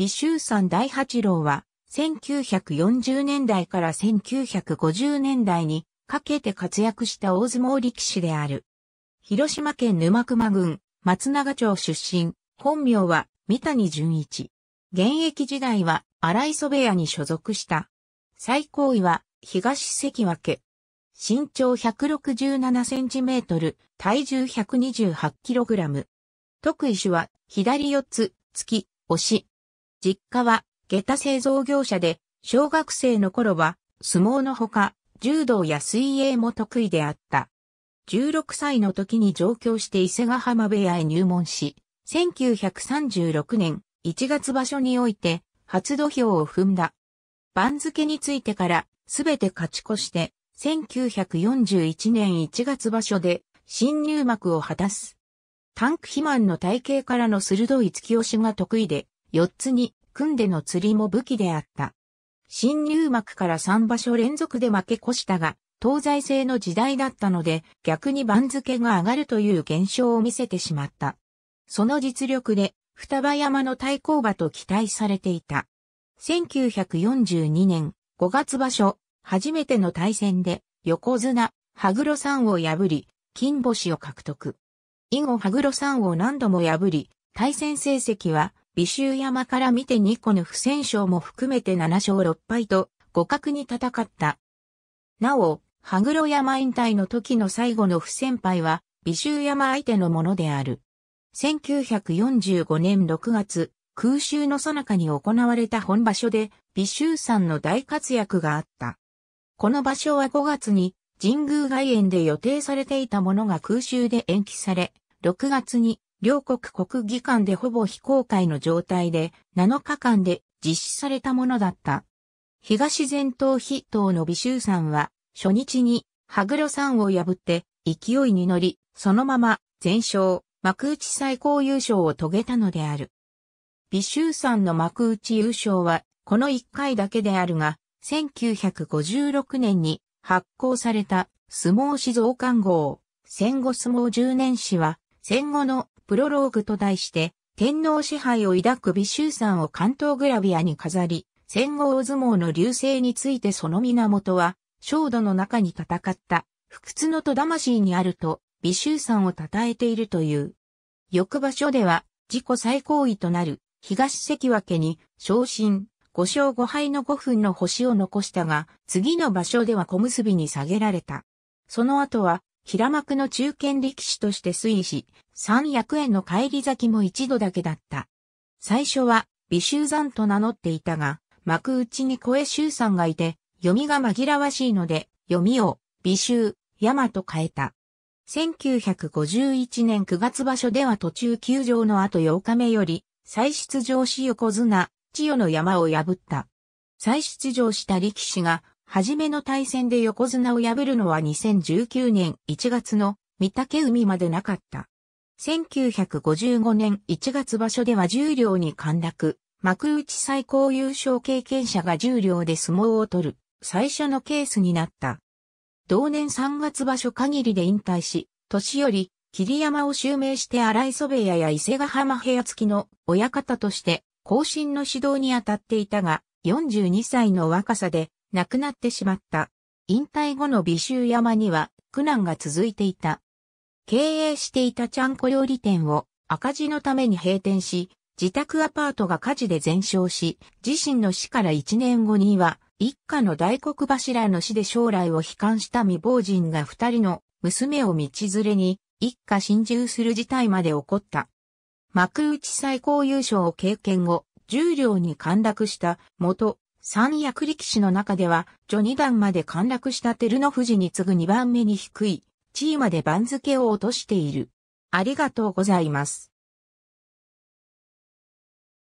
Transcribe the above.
美州山大八郎は、1940年代から1950年代にかけて活躍した大相撲力士である。広島県沼熊郡、松永町出身、本名は三谷淳一。現役時代は荒磯部屋に所属した。最高位は東関脇。身長167センチメートル、体重128キログラム。得意種は左四つ、突き、押し、実家は、下駄製造業者で、小学生の頃は、相撲のほか、柔道や水泳も得意であった。16歳の時に上京して伊勢ヶ浜部屋へ入門し、1936年1月場所において、初土俵を踏んだ。番付についてから、すべて勝ち越して、1941年1月場所で、新入幕を果たす。タンク肥満の体型からの鋭い突き押しが得意で、四つに組んでの釣りも武器であった。新入幕から三場所連続で負け越したが、東西制の時代だったので逆に番付が上がるという現象を見せてしまった。その実力で双葉山の対抗馬と期待されていた。1942年5月場所、初めての対戦で横綱、羽黒山を破り、金星を獲得。以後羽黒山を何度も破り、対戦成績は美州山から見てニコの不戦勝も含めて7勝6敗と互角に戦った。なお、羽黒山引退の時の最後の不戦敗は、美州山相手のものである。1945年6月、空襲の最中に行われた本場所で、美州山の大活躍があった。この場所は5月に、神宮外苑で予定されていたものが空襲で延期され、6月に両国国技館でほぼ非公開の状態で7日間で実施されたものだった。東前頭筆頭の美衆さんは初日に羽黒山を破って勢いに乗り、そのまま全勝、幕内最高優勝を遂げたのである。美衆さんの幕内優勝はこの1回だけであるが、1956年に発行された相撲史増刊号、戦後相撲10年史は戦後のプロローグと題して、天皇支配を抱く美衆さんを関東グラビアに飾り、戦後大相撲の流星についてその源は、焦土の中に戦った、不屈のと魂にあると、美衆さんを称えているという。翌場所では、自己最高位となる、東関脇に、昇進、5勝5敗の5分の星を残したが、次の場所では小結に下げられた。その後は、平幕の中堅力士として推移し、三役への返り咲きも一度だけだった。最初は、美修山と名乗っていたが、幕内に小江修さんがいて、読みが紛らわしいので、読みを、美修、山と変えた。1951年9月場所では途中休場の後8日目より、再出場し横綱、千代の山を破った。再出場した力士が、初めの対戦で横綱を破るのは2019年1月の御竹海までなかった。1955年1月場所では十両に陥落、幕内最高優勝経験者が十両で相撲を取る、最初のケースになった。同年3月場所限りで引退し、年より霧山を襲名して荒磯部屋や伊勢ヶ浜部屋付きの親方として後進の指導に当たっていたが、42歳の若さで亡くなってしまった。引退後の美州山には苦難が続いていた。経営していたちゃんこ料理店を赤字のために閉店し、自宅アパートが火事で全焼し、自身の死から1年後には、一家の大黒柱の死で将来を悲観した未亡人が二人の娘を道連れに、一家心中する事態まで起こった。幕内最高優勝を経験後、重量に陥落した元三役力士の中では、序二段まで陥落した照ノ富士に次ぐ二番目に低い、地位まで番付を落としている。ありがとうございます。